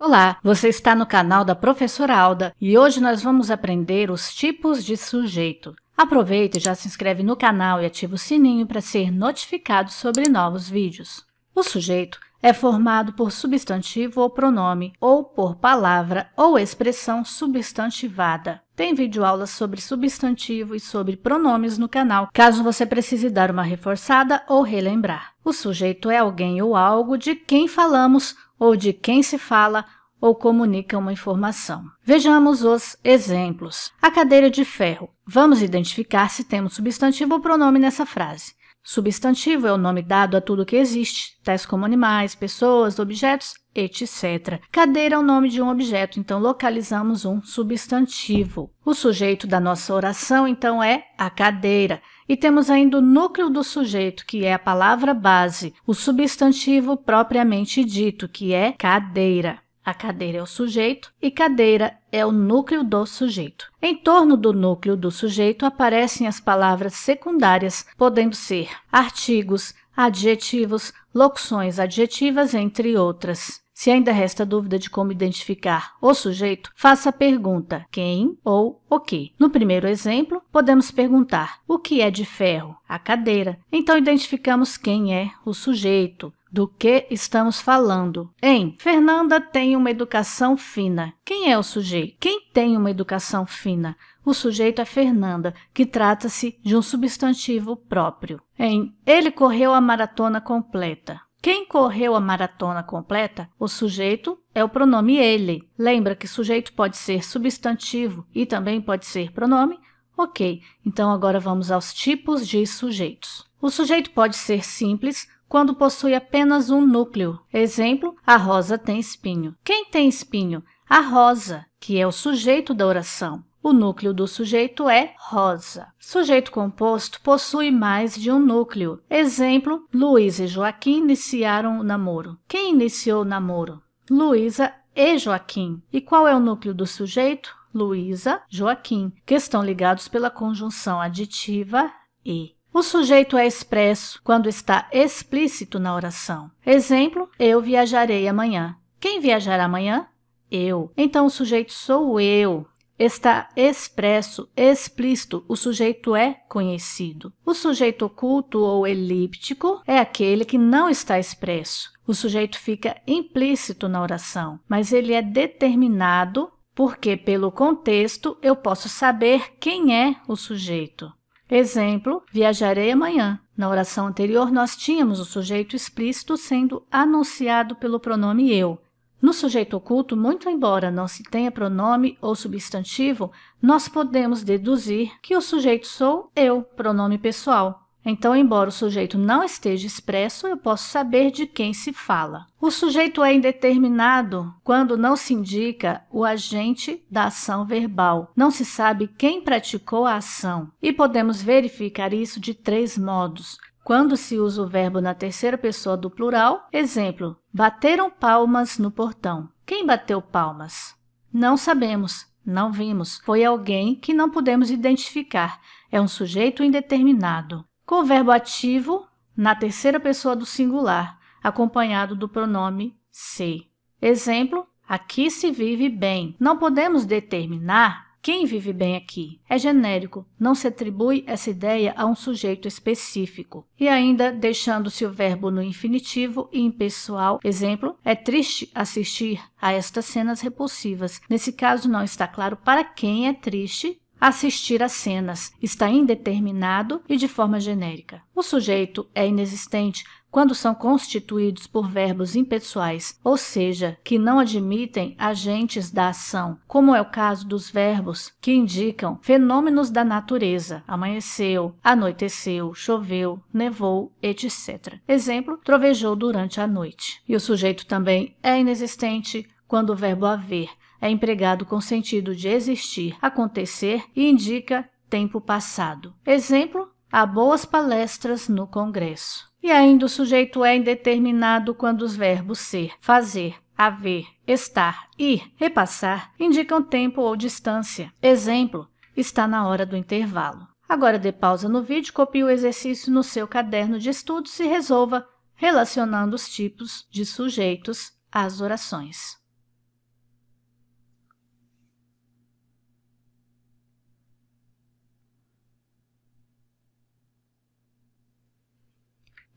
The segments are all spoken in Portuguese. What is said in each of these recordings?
Olá, você está no canal da Professora Alda e hoje nós vamos aprender os tipos de sujeito. Aproveita e já se inscreve no canal e ativa o sininho para ser notificado sobre novos vídeos. O sujeito é formado por substantivo ou pronome, ou por palavra ou expressão substantivada. Tem videoaulas sobre substantivo e sobre pronomes no canal, caso você precise dar uma reforçada ou relembrar. O sujeito é alguém ou algo de quem falamos ou de quem se fala ou comunica uma informação. Vejamos os exemplos. A cadeira de ferro. Vamos identificar se temos substantivo ou pronome nessa frase. Substantivo é o nome dado a tudo que existe, tais como animais, pessoas, objetos, etc. Cadeira é o nome de um objeto, então localizamos um substantivo. O sujeito da nossa oração, então, é a cadeira. E temos ainda o núcleo do sujeito, que é a palavra base, o substantivo propriamente dito, que é cadeira. A cadeira é o sujeito e cadeira é o núcleo do sujeito. Em torno do núcleo do sujeito aparecem as palavras secundárias, podendo ser artigos, adjetivos, locuções adjetivas, entre outras. Se ainda resta dúvida de como identificar o sujeito, faça a pergunta quem ou o que. No primeiro exemplo, podemos perguntar o que é de ferro? A cadeira. Então, identificamos quem é o sujeito. Do que estamos falando? Em Fernanda tem uma educação fina. Quem é o sujeito? Quem tem uma educação fina? O sujeito é Fernanda, que trata-se de um substantivo próprio. Em Ele correu a maratona completa. Quem correu a maratona completa, o sujeito é o pronome ele. Lembra que sujeito pode ser substantivo e também pode ser pronome? Ok, então agora vamos aos tipos de sujeitos. O sujeito pode ser simples quando possui apenas um núcleo. Exemplo, a rosa tem espinho. Quem tem espinho? A rosa, que é o sujeito da oração. O núcleo do sujeito é rosa. Sujeito composto possui mais de um núcleo. Exemplo: Luísa e Joaquim iniciaram o namoro. Quem iniciou o namoro? Luísa e Joaquim. E qual é o núcleo do sujeito? Luísa, Joaquim, que estão ligados pela conjunção aditiva e. O sujeito é expresso quando está explícito na oração. Exemplo: Eu viajarei amanhã. Quem viajará amanhã? Eu. Então o sujeito sou eu. Está expresso, explícito, o sujeito é conhecido. O sujeito oculto ou elíptico é aquele que não está expresso. O sujeito fica implícito na oração, mas ele é determinado porque, pelo contexto, eu posso saber quem é o sujeito. Exemplo, viajarei amanhã. Na oração anterior, nós tínhamos o sujeito explícito sendo anunciado pelo pronome eu, no sujeito oculto, muito embora não se tenha pronome ou substantivo, nós podemos deduzir que o sujeito sou eu, pronome pessoal. Então, embora o sujeito não esteja expresso, eu posso saber de quem se fala. O sujeito é indeterminado quando não se indica o agente da ação verbal. Não se sabe quem praticou a ação. E podemos verificar isso de três modos quando se usa o verbo na terceira pessoa do plural. Exemplo: bateram palmas no portão. Quem bateu palmas? Não sabemos, não vimos. Foi alguém que não podemos identificar. É um sujeito indeterminado. Com o verbo ativo na terceira pessoa do singular, acompanhado do pronome se. Exemplo: aqui se vive bem. Não podemos determinar quem vive bem aqui. É genérico, não se atribui essa ideia a um sujeito específico. E ainda, deixando-se o verbo no infinitivo e impessoal, exemplo, é triste assistir a estas cenas repulsivas. Nesse caso, não está claro para quem é triste assistir às cenas, está indeterminado e de forma genérica. O sujeito é inexistente, quando são constituídos por verbos impessoais, ou seja, que não admitem agentes da ação, como é o caso dos verbos que indicam fenômenos da natureza, amanheceu, anoiteceu, choveu, nevou, etc. Exemplo, trovejou durante a noite. E o sujeito também é inexistente quando o verbo haver é empregado com sentido de existir, acontecer e indica tempo passado. Exemplo, Há boas palestras no Congresso. E ainda o sujeito é indeterminado quando os verbos ser, fazer, haver, estar, ir, repassar indicam tempo ou distância. Exemplo: está na hora do intervalo. Agora dê pausa no vídeo, copie o exercício no seu caderno de estudos e resolva relacionando os tipos de sujeitos às orações.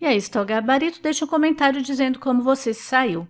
E aí, está o gabarito. Deixa um comentário dizendo como você se saiu.